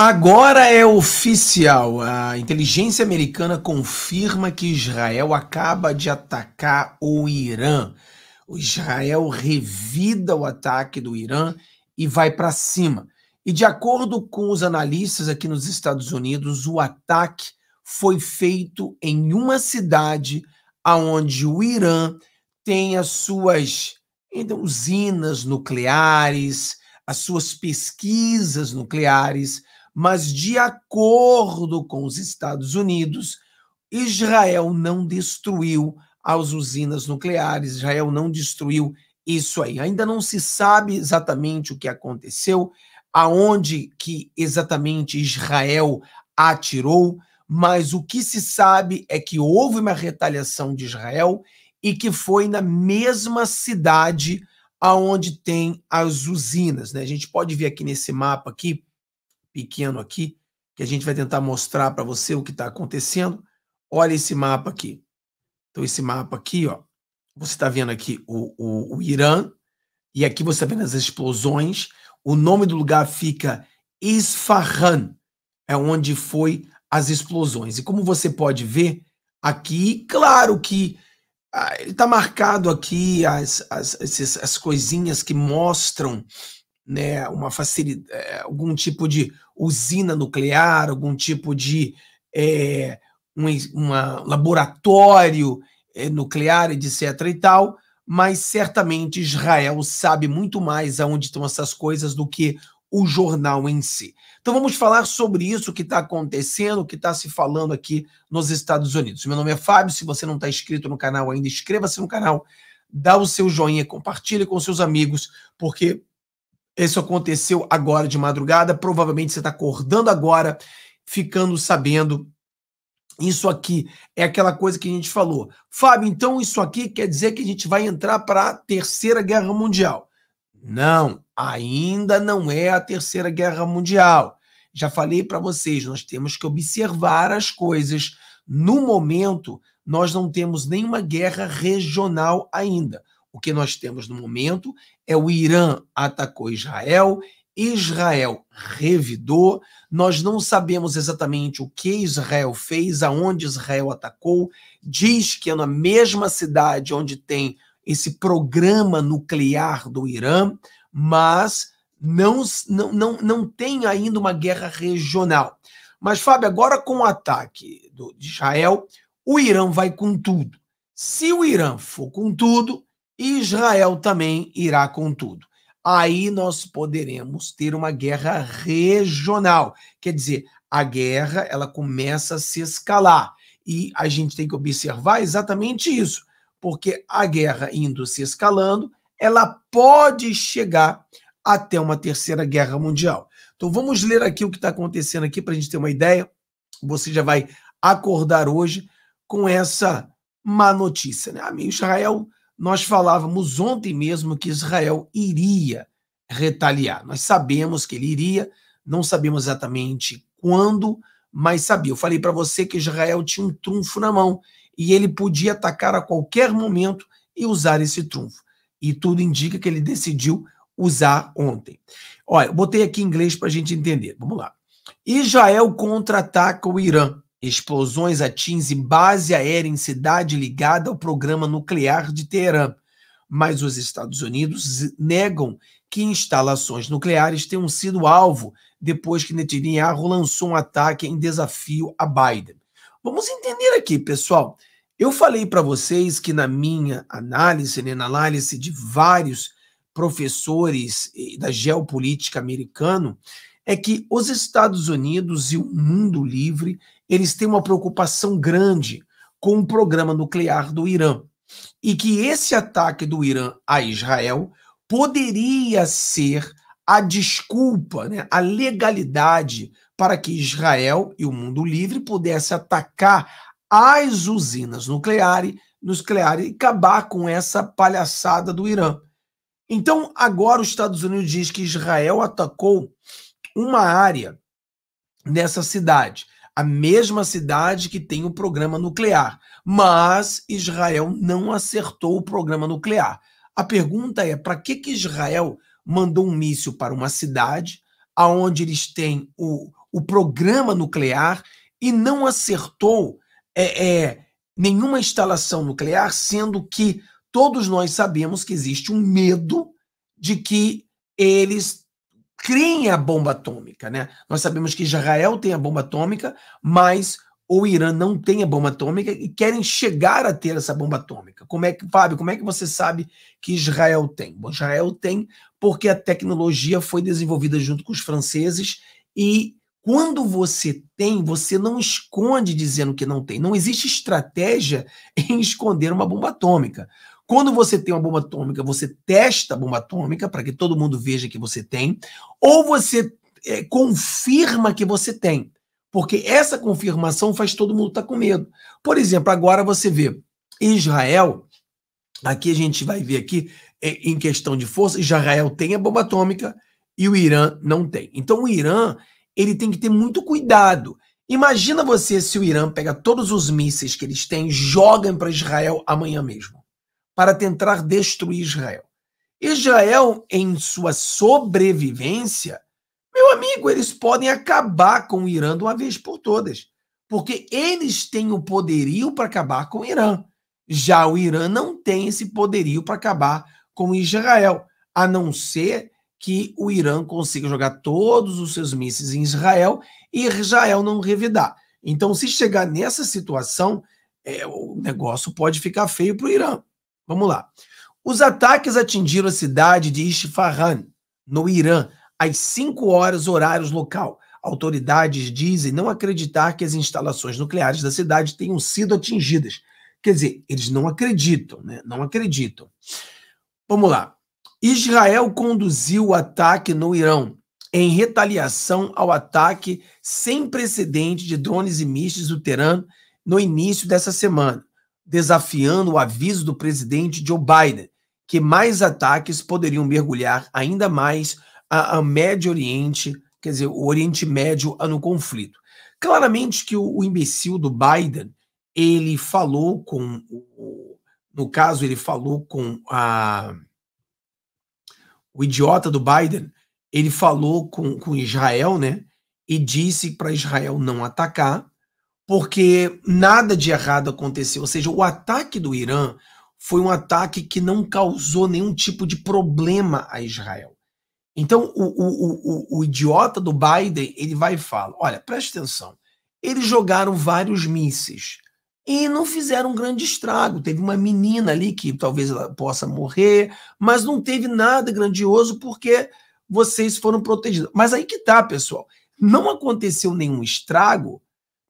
Agora é oficial. A inteligência americana confirma que Israel acaba de atacar o Irã. O Israel revida o ataque do Irã e vai para cima. E de acordo com os analistas aqui nos Estados Unidos, o ataque foi feito em uma cidade aonde o Irã tem as suas usinas nucleares, as suas pesquisas nucleares mas de acordo com os Estados Unidos, Israel não destruiu as usinas nucleares, Israel não destruiu isso aí. Ainda não se sabe exatamente o que aconteceu, aonde que exatamente Israel atirou, mas o que se sabe é que houve uma retaliação de Israel e que foi na mesma cidade aonde tem as usinas, né? A gente pode ver aqui nesse mapa aqui pequeno aqui, que a gente vai tentar mostrar para você o que está acontecendo. Olha esse mapa aqui. Então, esse mapa aqui, ó, você está vendo aqui o, o, o Irã, e aqui você está vendo as explosões. O nome do lugar fica Isfahan, é onde foi as explosões. E como você pode ver aqui, claro que ah, está marcado aqui as, as, essas, as coisinhas que mostram né, uma facilidade, eh, algum tipo de usina nuclear, algum tipo de é, um uma laboratório é, nuclear, etc. e tal, mas certamente Israel sabe muito mais aonde estão essas coisas do que o jornal em si. Então vamos falar sobre isso que está acontecendo, que está se falando aqui nos Estados Unidos. Meu nome é Fábio, se você não está inscrito no canal ainda, inscreva-se no canal, dá o seu joinha, compartilhe com seus amigos, porque isso aconteceu agora de madrugada. Provavelmente você está acordando agora, ficando sabendo. Isso aqui é aquela coisa que a gente falou. Fábio, então isso aqui quer dizer que a gente vai entrar para a Terceira Guerra Mundial. Não, ainda não é a Terceira Guerra Mundial. Já falei para vocês, nós temos que observar as coisas. No momento, nós não temos nenhuma guerra regional ainda. O que nós temos no momento é o Irã atacou Israel, Israel revidou, nós não sabemos exatamente o que Israel fez, aonde Israel atacou, diz que é na mesma cidade onde tem esse programa nuclear do Irã, mas não, não, não, não tem ainda uma guerra regional. Mas, Fábio, agora com o ataque do, de Israel, o Irã vai com tudo. Se o Irã for com tudo, Israel também irá com tudo. Aí nós poderemos ter uma guerra regional. Quer dizer, a guerra ela começa a se escalar. E a gente tem que observar exatamente isso, porque a guerra indo se escalando, ela pode chegar até uma terceira guerra mundial. Então vamos ler aqui o que está acontecendo aqui para a gente ter uma ideia. Você já vai acordar hoje com essa má notícia. Né? Israel nós falávamos ontem mesmo que Israel iria retaliar. Nós sabemos que ele iria, não sabemos exatamente quando, mas sabia. Eu falei para você que Israel tinha um trunfo na mão e ele podia atacar a qualquer momento e usar esse trunfo. E tudo indica que ele decidiu usar ontem. Olha, eu botei aqui em inglês para a gente entender. Vamos lá. Israel contra-ataca o Irã. Explosões atingem base aérea em cidade ligada ao programa nuclear de Teherã, mas os Estados Unidos negam que instalações nucleares tenham sido alvo depois que Netanyahu lançou um ataque em desafio a Biden. Vamos entender aqui, pessoal. Eu falei para vocês que na minha análise, né, na análise de vários professores eh, da geopolítica americano, é que os Estados Unidos e o mundo livre, eles têm uma preocupação grande com o programa nuclear do Irã. E que esse ataque do Irã a Israel poderia ser a desculpa, né, a legalidade para que Israel e o mundo livre pudesse atacar as usinas nucleares, nucleares e acabar com essa palhaçada do Irã. Então, agora os Estados Unidos diz que Israel atacou uma área dessa cidade, a mesma cidade que tem o programa nuclear, mas Israel não acertou o programa nuclear. A pergunta é: para que, que Israel mandou um míssil para uma cidade aonde eles têm o, o programa nuclear e não acertou é, é, nenhuma instalação nuclear, sendo que todos nós sabemos que existe um medo de que eles criem a bomba atômica, né? Nós sabemos que Israel tem a bomba atômica, mas o Irã não tem a bomba atômica e querem chegar a ter essa bomba atômica. Como é que, Fábio, como é que você sabe que Israel tem? Bom, Israel tem porque a tecnologia foi desenvolvida junto com os franceses e quando você tem, você não esconde dizendo que não tem. Não existe estratégia em esconder uma bomba atômica. Quando você tem uma bomba atômica, você testa a bomba atômica para que todo mundo veja que você tem, ou você é, confirma que você tem, porque essa confirmação faz todo mundo estar tá com medo. Por exemplo, agora você vê Israel, aqui a gente vai ver aqui é, em questão de força, Israel tem a bomba atômica e o Irã não tem. Então o Irã ele tem que ter muito cuidado. Imagina você se o Irã pega todos os mísseis que eles têm, jogam para Israel amanhã mesmo para tentar destruir Israel. Israel, em sua sobrevivência, meu amigo, eles podem acabar com o Irã de uma vez por todas, porque eles têm o poderio para acabar com o Irã. Já o Irã não tem esse poderio para acabar com Israel, a não ser que o Irã consiga jogar todos os seus mísseis em Israel e Israel não revidar. Então, se chegar nessa situação, é, o negócio pode ficar feio para o Irã. Vamos lá. Os ataques atingiram a cidade de Isfahan, no Irã, às 5 horas horários local. Autoridades dizem não acreditar que as instalações nucleares da cidade tenham sido atingidas. Quer dizer, eles não acreditam, né? Não acreditam. Vamos lá. Israel conduziu o ataque no Irã em retaliação ao ataque sem precedente de drones e mísseis do Teherã no início dessa semana desafiando o aviso do presidente Joe Biden que mais ataques poderiam mergulhar ainda mais a, a Médio Oriente, quer dizer, o Oriente Médio no conflito. Claramente que o, o imbecil do Biden, ele falou com, no caso, ele falou com a, o idiota do Biden, ele falou com, com Israel, né? E disse para Israel não atacar, porque nada de errado aconteceu. Ou seja, o ataque do Irã foi um ataque que não causou nenhum tipo de problema a Israel. Então, o, o, o, o idiota do Biden, ele vai e fala, olha, preste atenção, eles jogaram vários mísseis e não fizeram um grande estrago. Teve uma menina ali que talvez ela possa morrer, mas não teve nada grandioso porque vocês foram protegidos. Mas aí que tá, pessoal. Não aconteceu nenhum estrago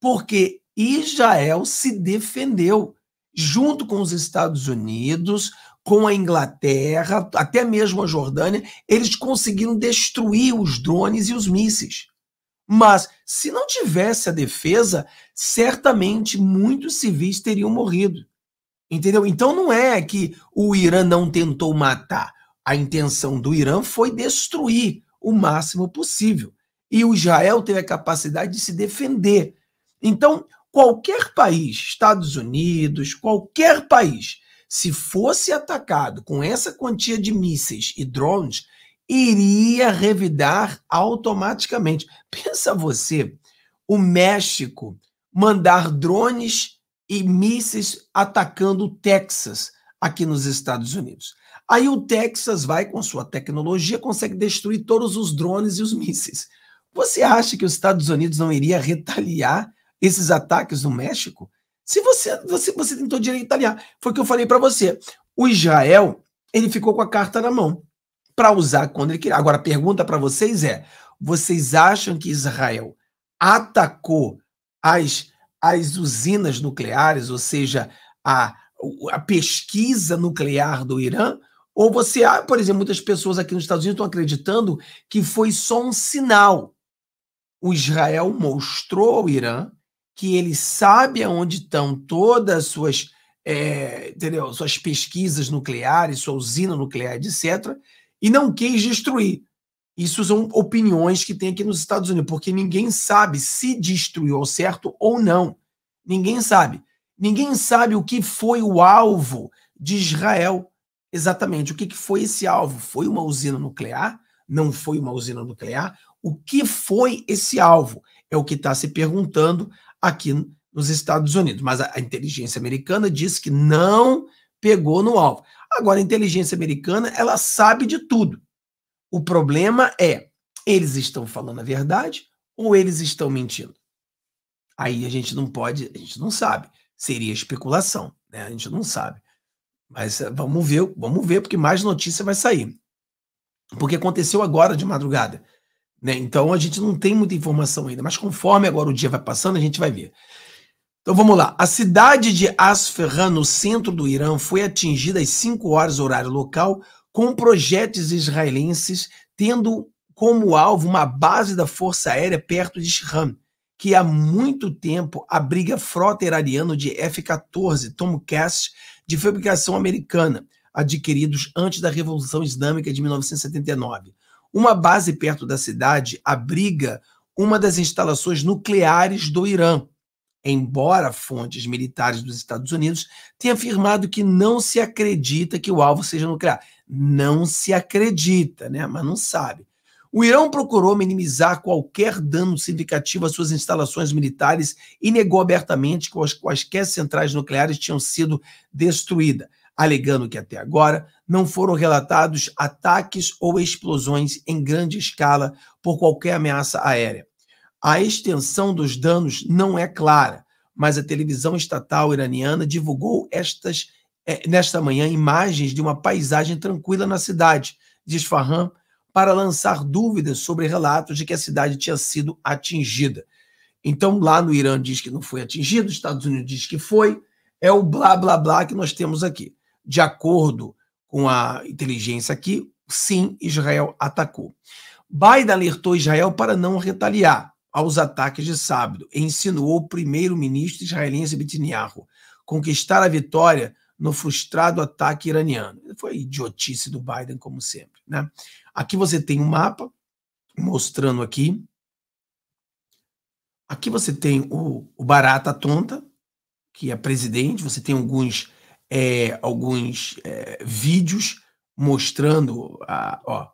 porque Israel se defendeu junto com os Estados Unidos, com a Inglaterra, até mesmo a Jordânia, eles conseguiram destruir os drones e os mísseis. Mas se não tivesse a defesa, certamente muitos civis teriam morrido. Entendeu? Então não é que o Irã não tentou matar. A intenção do Irã foi destruir o máximo possível. E o Israel teve a capacidade de se defender. Então, qualquer país, Estados Unidos, qualquer país, se fosse atacado com essa quantia de mísseis e drones, iria revidar automaticamente. Pensa você, o México mandar drones e mísseis atacando o Texas aqui nos Estados Unidos. Aí o Texas vai com sua tecnologia consegue destruir todos os drones e os mísseis. Você acha que os Estados Unidos não iria retaliar esses ataques no México, se você, você, você tentou direito aliar, Foi o que eu falei para você. O Israel, ele ficou com a carta na mão para usar quando ele queria. Agora, a pergunta para vocês é: vocês acham que Israel atacou as, as usinas nucleares, ou seja, a, a pesquisa nuclear do Irã? Ou você, ah, por exemplo, muitas pessoas aqui nos Estados Unidos estão acreditando que foi só um sinal. O Israel mostrou ao Irã que ele sabe aonde estão todas as suas, é, entendeu? suas pesquisas nucleares, sua usina nuclear, etc., e não quis destruir. Isso são opiniões que tem aqui nos Estados Unidos, porque ninguém sabe se destruiu ao certo ou não. Ninguém sabe. Ninguém sabe o que foi o alvo de Israel. Exatamente. O que, que foi esse alvo? Foi uma usina nuclear? Não foi uma usina nuclear? O que foi esse alvo? É o que está se perguntando aqui nos Estados Unidos. Mas a, inteligência americana disse que não pegou no alvo. Agora, a inteligência americana, ela sabe de tudo. O problema é, eles estão falando a verdade ou eles estão mentindo? Aí a gente não pode, a gente não sabe. Seria especulação, né? A gente não sabe. Mas eh, vamos ver, vamos ver, porque mais notícia vai sair. Porque aconteceu agora de madrugada. Né? Então a gente não tem muita informação ainda, mas conforme agora o dia vai passando, a gente vai ver. Então vamos lá. A cidade de Asferran, no centro do Irã, foi atingida às 5 horas, horário local, com projetos israelenses, tendo como alvo uma base da Força Aérea perto de Shram, que há muito tempo abriga frota iraniana de F-14 Tomcats de fabricação americana, adquiridos antes da Revolução Islâmica de 1979. Uma base perto da cidade abriga uma das instalações nucleares do Irã, embora fontes militares dos Estados Unidos tenham afirmado que não se acredita que o alvo seja nuclear. Não se acredita, né? Mas não sabe. O Irã procurou minimizar qualquer dano significativo às suas instalações militares e negou abertamente que quaisquer centrais nucleares tinham sido destruídas alegando que até agora não foram relatados ataques ou explosões em grande escala por qualquer ameaça aérea. A extensão dos danos não é clara, mas a televisão estatal iraniana divulgou estas é, nesta manhã imagens de uma paisagem tranquila na cidade de Isfahan para lançar dúvidas sobre relatos de que a cidade tinha sido atingida. Então, lá no Irã diz que não foi atingido, os Estados Unidos diz que foi, é o blá blá blá que nós temos aqui. De acordo com a inteligência aqui, sim, Israel atacou. Biden alertou Israel para não retaliar aos ataques de sábado e insinuou o primeiro-ministro israelense Netanyahu conquistar a vitória no frustrado ataque iraniano. Foi idiotice do Biden, como sempre. Né? Aqui você tem um mapa mostrando aqui. Aqui você tem o, o Barata Tonta, que é presidente, você tem alguns é, alguns é, vídeos mostrando a, ó,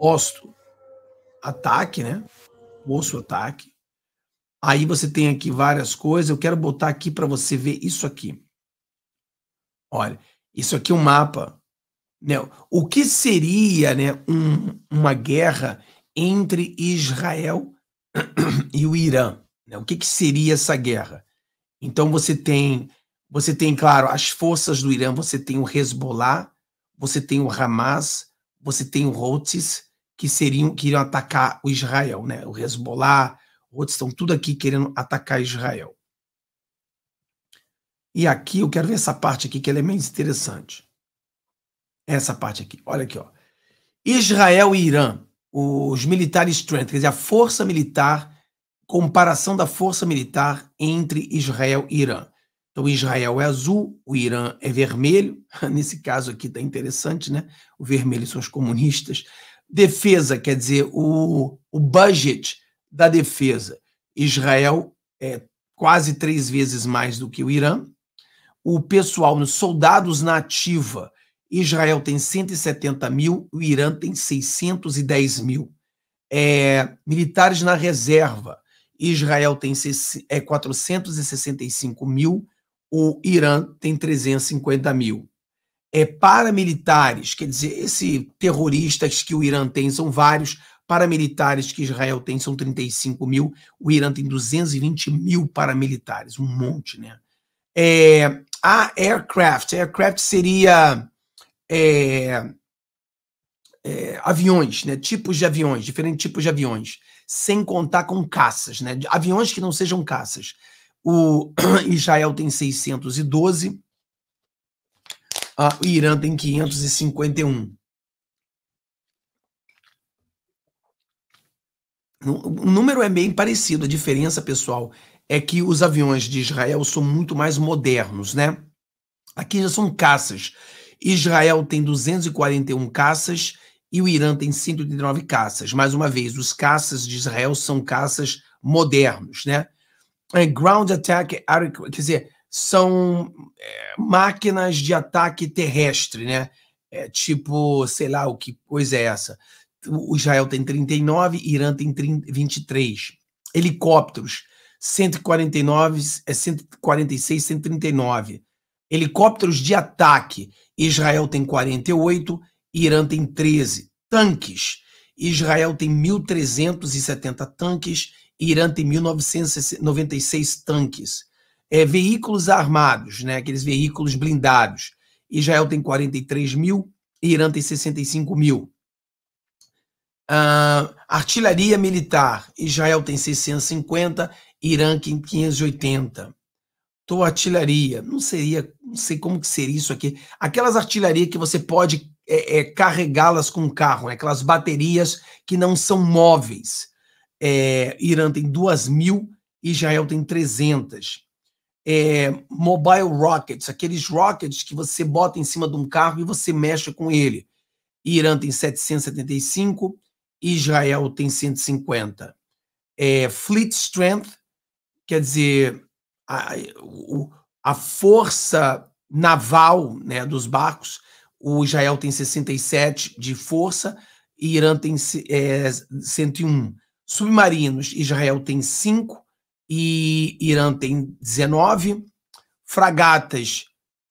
osso ataque, né? Osso ataque. Aí você tem aqui várias coisas. Eu quero botar aqui para você ver isso aqui. Olha, isso aqui é um mapa. Né? O que seria né, um, uma guerra entre Israel e o Irã? Né? O que, que seria essa guerra? Então você tem, você tem, claro, as forças do Irã, você tem o Hezbollah, você tem o Hamas, você tem o Houthis, que seriam que iriam atacar o Israel, né? O Hezbollah, o estão tudo aqui querendo atacar Israel. E aqui eu quero ver essa parte aqui que ela é meio interessante. Essa parte aqui, olha aqui, ó. Israel e Irã, os militares strength, quer dizer, a força militar comparação da força militar entre Israel e Irã. Então, Israel é azul, o Irã é vermelho. Nesse caso aqui está interessante, né? O vermelho são os comunistas. Defesa, quer dizer, o, o budget da defesa. Israel é quase três vezes mais do que o Irã. O pessoal, os soldados na ativa, Israel tem 170 mil, o Irã tem 610 mil. É, militares na reserva, Israel tem 465 é mil, o Irã tem 350 mil. É, paramilitares, quer dizer, esses terroristas que o Irã tem são vários, paramilitares que Israel tem são 35 mil, o Irã tem 220 mil paramilitares, um monte, né? É, a aircraft, aircraft seria é, é, aviões, né? Tipos de aviões, diferentes tipos de aviões sem contar com caças, né? Aviões que não sejam caças. O Israel tem 612, o Irã tem 551. O número é bem parecido, a diferença, pessoal, é que os aviões de Israel são muito mais modernos, né? Aqui já são caças. Israel tem 241 caças e o Irã tem 139 caças. Mais uma vez, os caças de Israel são caças modernos, né? É, ground attack, quer dizer, são é, máquinas de ataque terrestre, né? É, tipo, sei lá, o que coisa é essa? O Israel tem 39, Irã tem 30, 23. Helicópteros, 149, é 146, 139. Helicópteros de ataque, Israel tem 48, Irã tem 13 tanques. Israel tem 1.370 tanques. Irã tem 1.996 tanques. É, veículos armados, né, aqueles veículos blindados. Israel tem 43 mil. Irã tem 65 mil. Uh, artilharia militar, Israel tem 650, Irã tem 580. Tua artilharia, não seria, não sei como que seria isso aqui. Aquelas artilharia que você pode é, é, carregá-las com carro, né? aquelas baterias que não são móveis. É, Irã tem 2 mil, Israel tem 300. É, mobile rockets, aqueles rockets que você bota em cima de um carro e você mexe com ele. Irã tem 775, Israel tem 150. É, fleet strength, quer dizer, a, a força naval né, dos barcos o Israel tem 67 de força é, e Irã tem é, 101. Submarinos, Israel tem 5 e Irã tem 19. Fragatas,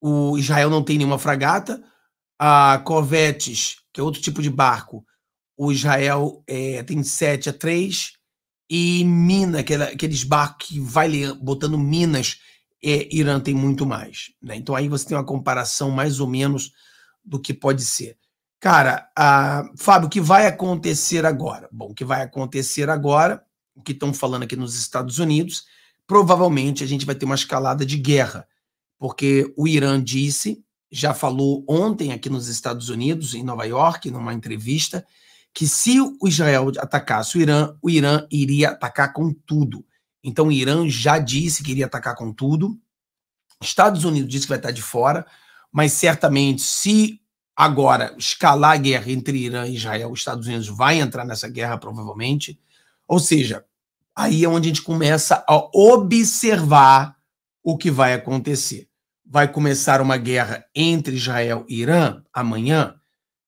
o Israel não tem nenhuma fragata. A corvetes, que é outro tipo de barco, o Israel é, tem 7 a 3. E mina, aquela, aqueles barcos que vai botando minas, é, Irã tem muito mais. Né? Então aí você tem uma comparação mais ou menos do que pode ser. Cara, a, Fábio, o que vai acontecer agora? Bom, o que vai acontecer agora, o que estão falando aqui nos Estados Unidos, provavelmente a gente vai ter uma escalada de guerra, porque o Irã disse, já falou ontem aqui nos Estados Unidos, em Nova York, numa entrevista, que se o Israel atacasse o Irã, o Irã iria atacar com tudo. Então o Irã já disse que iria atacar com tudo. Estados Unidos disse que vai estar de fora, mas certamente se Agora, escalar a guerra entre Irã e Israel, os Estados Unidos vai entrar nessa guerra provavelmente. Ou seja, aí é onde a gente começa a observar o que vai acontecer. Vai começar uma guerra entre Israel e Irã amanhã?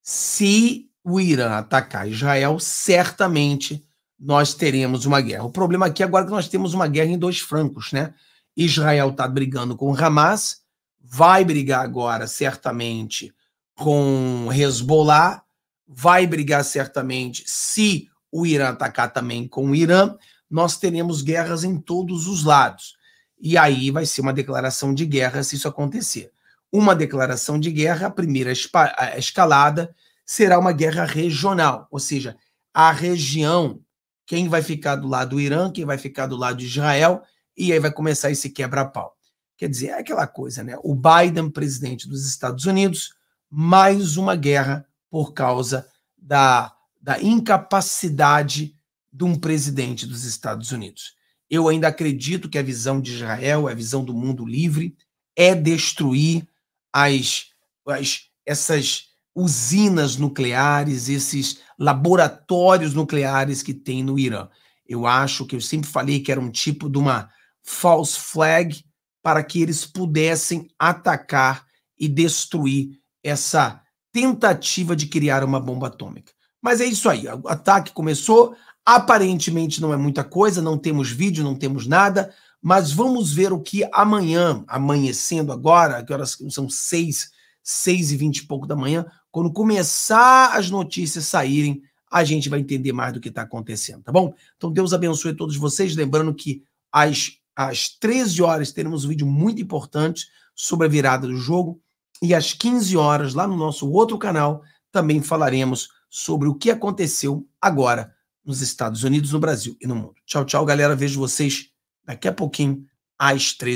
Se o Irã atacar Israel, certamente nós teremos uma guerra. O problema aqui agora é que nós temos uma guerra em dois francos, né? Israel está brigando com o Hamas, vai brigar agora, certamente, com Hezbollah, vai brigar certamente se o Irã atacar também com o Irã, nós teremos guerras em todos os lados. E aí vai ser uma declaração de guerra se isso acontecer. Uma declaração de guerra, a primeira escalada será uma guerra regional, ou seja, a região, quem vai ficar do lado do Irã, quem vai ficar do lado de Israel, e aí vai começar esse quebra-pau. Quer dizer, é aquela coisa, né? O Biden, presidente dos Estados Unidos, mais uma guerra por causa da, da incapacidade de um presidente dos Estados Unidos. Eu ainda acredito que a visão de Israel, a visão do mundo livre, é destruir as, as essas usinas nucleares, esses laboratórios nucleares que tem no Irã. Eu acho que eu sempre falei que era um tipo de uma false flag para que eles pudessem atacar e destruir essa tentativa de criar uma bomba atômica. Mas é isso aí, o ataque começou, aparentemente não é muita coisa, não temos vídeo, não temos nada, mas vamos ver o que amanhã, amanhecendo agora, que horas são seis, seis e vinte e pouco da manhã, quando começar as notícias saírem, a gente vai entender mais do que está acontecendo, tá bom? Então Deus abençoe todos vocês, lembrando que às, às 13 horas teremos um vídeo muito importante sobre a virada do jogo, e às 15 horas, lá no nosso outro canal, também falaremos sobre o que aconteceu agora nos Estados Unidos, no Brasil e no mundo. Tchau, tchau, galera. Vejo vocês daqui a pouquinho, às 13